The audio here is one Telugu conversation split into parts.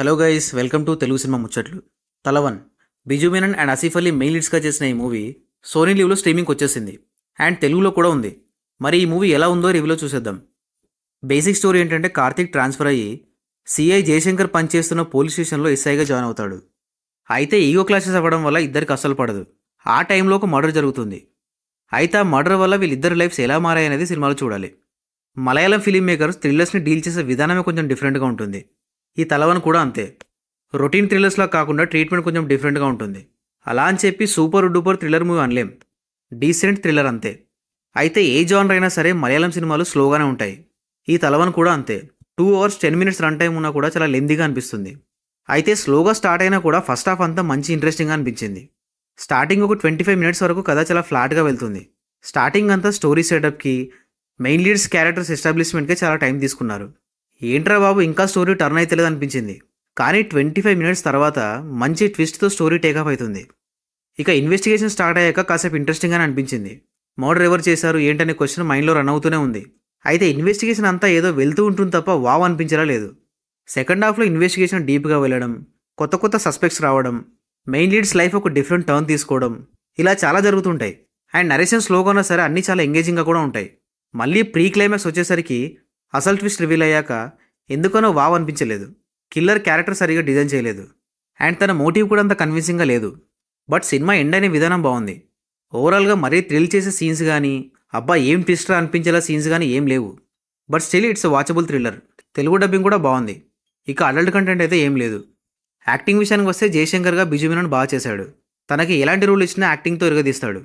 hello guys welcome to Telugu cinema ముచ్చట్లు తలవన్ బిజు మేనన్ అండ్ అసీఫ్ అలీ మెయిన్ లీడ్స్గా చేసిన ఈ మూవీ సోనీ లీవ్లో స్ట్రీమింగ్కి వచ్చేసింది అండ్ తెలుగులో కూడా ఉంది మరి ఈ మూవీ ఎలా ఉందో రివ్యూలో చూసేద్దాం బేసిక్ స్టోరీ ఏంటంటే కార్తీక్ ట్రాన్స్ఫర్ అయ్యి సిఐ జయశంకర్ పనిచేస్తున్న పోలీస్ స్టేషన్లో ఎస్ఐగా జాయిన్ అవుతాడు అయితే ఈగో క్లాసెస్ అవ్వడం వల్ల ఇద్దరికి అస్సలు పడదు ఆ టైంలో ఒక మర్డర్ జరుగుతుంది అయితే ఆ మర్డర్ వల్ల వీళ్ళిద్దరి లైఫ్స్ ఎలా మారాయనేది సినిమాలో చూడాలి మలయాళం ఫిలిం మేకర్స్ థ్రిల్లర్స్ని డీల్ చేసే విధానమే కొంచెం డిఫరెంట్గా ఉంటుంది ఈ తలవన్ కూడా అంతే రొటీన్ థ్రిల్లర్స్లా కాకుండా ట్రీట్మెంట్ కొంచెం డిఫరెంట్గా ఉంటుంది అలా అని చెప్పి సూపర్ డూపర్ థ్రిల్లర్ మూవీ అనలేం డీసెంట్ థ్రిల్లర్ అంతే అయితే ఏ జానర్ అయినా సరే మలయాళం సినిమాలు స్లోగానే ఉంటాయి ఈ తలవన్ కూడా అంతే two hours ten minutes run time ఉన్నా కూడా చాలా లెందీగా అనిపిస్తుంది అయితే స్లోగా స్టార్ట్ అయినా కూడా ఫస్ట్ హాఫ్ అంతా మంచి ఇంట్రెస్టింగ్గా అనిపించింది స్టార్టింగ్ ఒక ట్వంటీ ఫైవ్ మినిట్స్ వరకు కథ చాలా ఫ్లాట్గా వెళ్తుంది స్టార్టింగ్ అంతా స్టోరీ సెటప్కి మెయిన్ లీడ్స్ క్యారెక్టర్స్ ఎస్టాబ్లిష్మెంట్కే చాలా టైం తీసుకున్నారు ఏంట్రా బాబు ఇంకా స్టోరీ టర్న్ అయితే అనిపించింది కానీ ట్వంటీ ఫైవ్ మినిట్స్ తర్వాత మంచి ట్విస్ట్తో స్టోరీ టేకప్ అవుతుంది ఇక ఇన్వెస్టిగేషన్ స్టార్ట్ అయ్యాక కాసేపు ఇంట్రెస్టింగ్ అని అనిపించింది మోడర్ ఎవరు చేశారు ఏంటనే క్వశ్చన్ మైండ్లో రన్ అవుతూనే ఉంది అయితే ఇన్వెస్టిగేషన్ అంతా ఏదో వెళ్తూ ఉంటుంది తప్ప వావ్ అనిపించేలా లేదు సెకండ్ హాఫ్లో ఇన్వెస్టిగేషన్ డీప్గా వెళ్ళడం కొత్త కొత్త సస్పెక్ట్స్ రావడం మెయిన్ లీడ్స్ లైఫ్ ఒక డిఫరెంట్ టర్న్ తీసుకోవడం ఇలా చాలా జరుగుతుంటాయి అండ్ నరేషన్ స్లోగా ఉన్నా సరే అన్నీ చాలా ఎంగేజింగ్గా కూడా ఉంటాయి మళ్ళీ ప్రీ క్లైమాక్స్ వచ్చేసరికి అసలు ట్విస్ట్ రివీల్ అయ్యాక ఎందుకనో వావ్ అనిపించలేదు కిల్లర్ క్యారెక్టర్ సరిగా డిజైన్ చేయలేదు అండ్ తన మోటివ్ కూడా అంత కన్విన్సింగ్గా లేదు బట్ సినిమా ఎండ్ అనే విధానం బాగుంది ఓవరాల్గా మరీ థ్రిల్ చేసే సీన్స్ కానీ అబ్బా ఏం ట్విస్టర్ అనిపించేలా సీన్స్ కానీ ఏం లేవు but still it's watchable thriller Telugu dubbing కూడా బాగుంది ఇక అడల్ట్ కంటెంట్ అయితే ఏం లేదు యాక్టింగ్ విషయానికి వస్తే జయశంకర్గా బిజుమినన్ బాగా చేశాడు తనకి ఎలాంటి రూల్ ఇచ్చినా యాక్టింగ్తో ఇరగదీస్తాడు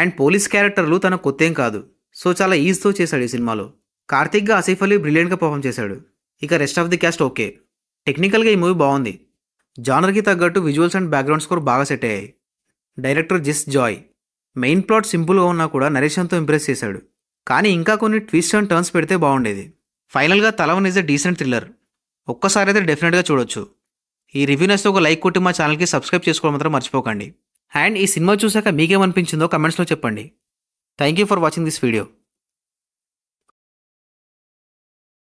అండ్ పోలీస్ క్యారెక్టర్లు తన కొత్తేం కాదు సో చాలా ఈజీతో చేశాడు ఈ సినిమాలో కార్తిక్గా ఆసిఫ్ అలీ బ్రిలియంట్గా పర్ఫామ్ చేశాడు ఇక rest of the cast okay టెక్నికల్గా ఈ మూవీ బాగుంది జానర్కి తగ్గట్టు విజువల్స్ అండ్ బ్యాక్గ్రౌండ్ స్కోర్ బాగా సెట్ అయ్యాయి director Jis Joy main plot సింపుల్గా ఉన్నా కూడా నరేషన్తో ఇంప్రెస్ చేశాడు కానీ ఇంకా కొన్ని ట్విస్ట్ అండ్ టర్న్స్ పెడితే బాగుండేది ఫైనల్గా Thalavan is a decent thriller ఒక్కసారి అయితే డెఫినెట్గా చూడొచ్చు ఈ రివ్యూనెస్తో ఒక లైక్ కొట్టి మా ఛానల్కి సబ్స్క్రైబ్ చేసుకోవడం మాత్రం మర్చిపోకండి అండ్ ఈ సినిమా చూశాక మీకేమనిపించిందో కమెంట్స్లో చెప్పండి thank you for watching this video